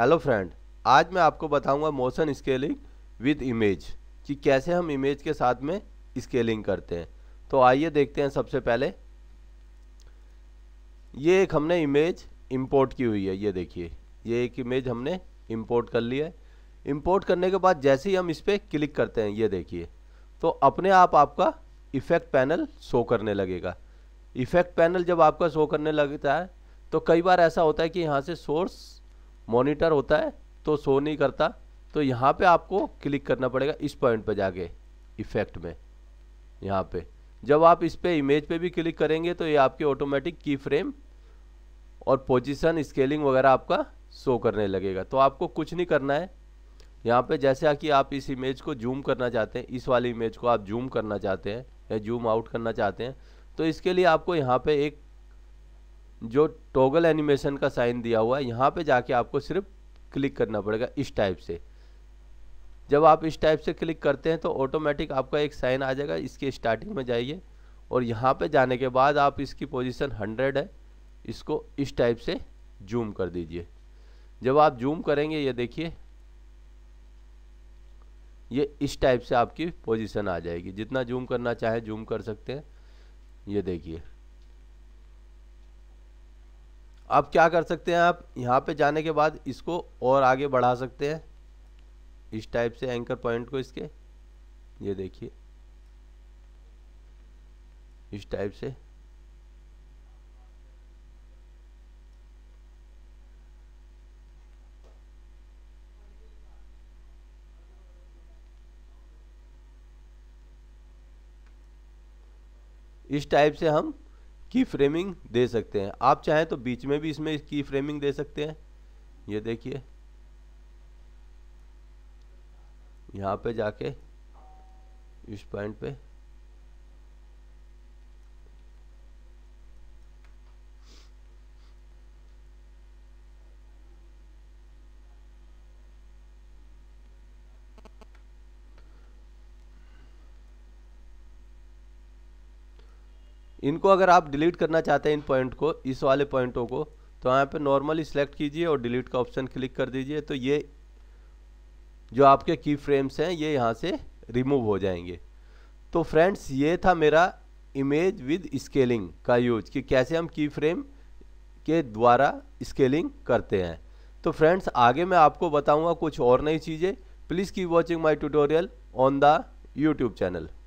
hello friend आज मैं आपको बताऊंगा मोशन स्केलिंग विद इमेज कि कैसे हम इमेज के साथ में स्केलिंग करते हैं तो आइए देखते हैं सबसे पहले ये एक हमने इमेज इंपोर्ट की हुई है ये देखिए ये एक इमेज हमने इंपोर्ट कर लिया है इंपोर्ट करने के बाद जैसे ही हम इस पर क्लिक करते हैं ये देखिए तो अपने आप आपका इफ़ेक्ट पैनल शो करने लगेगा इफ़ेक्ट पैनल जब आपका शो करने लगता है तो कई बार ऐसा होता है कि यहाँ से सोर्स मॉनिटर होता है तो शो नहीं करता तो यहाँ पे आपको क्लिक करना पड़ेगा इस पॉइंट पे जाके इफेक्ट में यहाँ पे जब आप इस पर इमेज पे भी क्लिक करेंगे तो ये आपके ऑटोमेटिक की फ्रेम और पोजीशन स्केलिंग वगैरह आपका शो करने लगेगा तो आपको कुछ नहीं करना है यहाँ पे जैसे कि आप इस इमेज को जूम करना चाहते हैं इस वाली इमेज को आप जूम करना चाहते हैं या जूम आउट करना चाहते हैं तो इसके लिए आपको यहाँ पर एक जो टोगल एनिमेशन का साइन दिया हुआ है यहाँ पे जाके आपको सिर्फ क्लिक करना पड़ेगा इस टाइप से जब आप इस टाइप से क्लिक करते हैं तो ऑटोमेटिक आपका एक साइन आ जाएगा इसके स्टार्टिंग में जाइए और यहाँ पे जाने के बाद आप इसकी पोजीशन 100 है इसको इस टाइप से जूम कर दीजिए जब आप जूम करेंगे ये देखिए ये इस टाइप से आपकी पोजिशन आ जाएगी जितना जूम करना चाहें जूम कर सकते हैं ये देखिए अब क्या कर सकते हैं आप यहाँ पे जाने के बाद इसको और आगे बढ़ा सकते हैं इस टाइप से एंकर पॉइंट को इसके ये देखिए इस टाइप से इस टाइप से हम की फ्रेमिंग दे सकते हैं आप चाहें तो बीच में भी इसमें की फ्रेमिंग दे सकते हैं ये देखिए यहाँ पे जाके इस पॉइंट पे इनको अगर आप डिलीट करना चाहते हैं इन पॉइंट को इस वाले पॉइंटों को तो यहाँ पे नॉर्मली सिलेक्ट कीजिए और डिलीट का ऑप्शन क्लिक कर दीजिए तो ये जो आपके की फ्रेम्स हैं ये यहाँ से रिमूव हो जाएंगे तो फ्रेंड्स ये था मेरा इमेज विद स्केलिंग का यूज कि कैसे हम की फ्रेम के द्वारा स्केलिंग करते हैं तो फ्रेंड्स आगे मैं आपको बताऊँगा कुछ और नई चीज़ें please keep watching my tutorial on the YouTube channel